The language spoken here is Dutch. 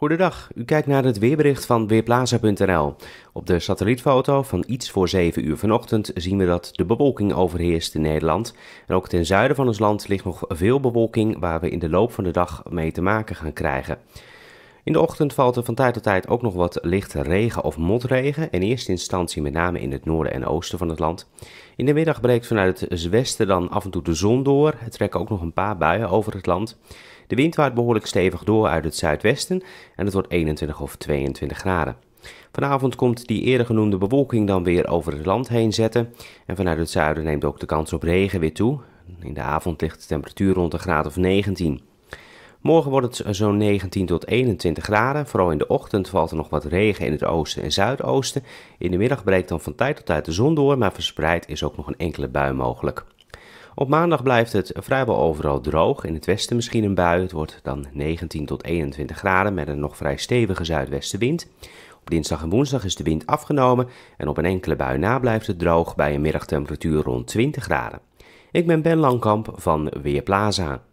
Goedendag, u kijkt naar het weerbericht van Weerplaza.nl. Op de satellietfoto van iets voor 7 uur vanochtend zien we dat de bewolking overheerst in Nederland. En ook ten zuiden van ons land ligt nog veel bewolking waar we in de loop van de dag mee te maken gaan krijgen. In de ochtend valt er van tijd tot tijd ook nog wat lichte regen of motregen. In eerste instantie met name in het noorden en oosten van het land. In de middag breekt vanuit het westen dan af en toe de zon door. Er trekken ook nog een paar buien over het land. De wind waait behoorlijk stevig door uit het zuidwesten en het wordt 21 of 22 graden. Vanavond komt die eerder genoemde bewolking dan weer over het land heen zetten. En vanuit het zuiden neemt ook de kans op regen weer toe. In de avond ligt de temperatuur rond een graad of 19. Morgen wordt het zo'n 19 tot 21 graden. Vooral in de ochtend valt er nog wat regen in het oosten en zuidoosten. In de middag breekt dan van tijd tot tijd de zon door, maar verspreid is ook nog een enkele bui mogelijk. Op maandag blijft het vrijwel overal droog. In het westen misschien een bui. Het wordt dan 19 tot 21 graden met een nog vrij stevige zuidwestenwind. Op dinsdag en woensdag is de wind afgenomen en op een enkele bui na blijft het droog bij een middagtemperatuur rond 20 graden. Ik ben Ben Langkamp van Weerplaza.